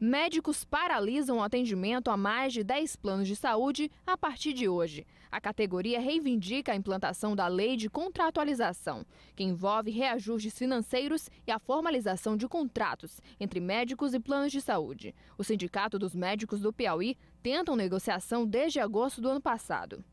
Médicos paralisam o atendimento a mais de 10 planos de saúde a partir de hoje. A categoria reivindica a implantação da lei de contratualização, que envolve reajustes financeiros e a formalização de contratos entre médicos e planos de saúde. O Sindicato dos Médicos do Piauí tenta uma negociação desde agosto do ano passado.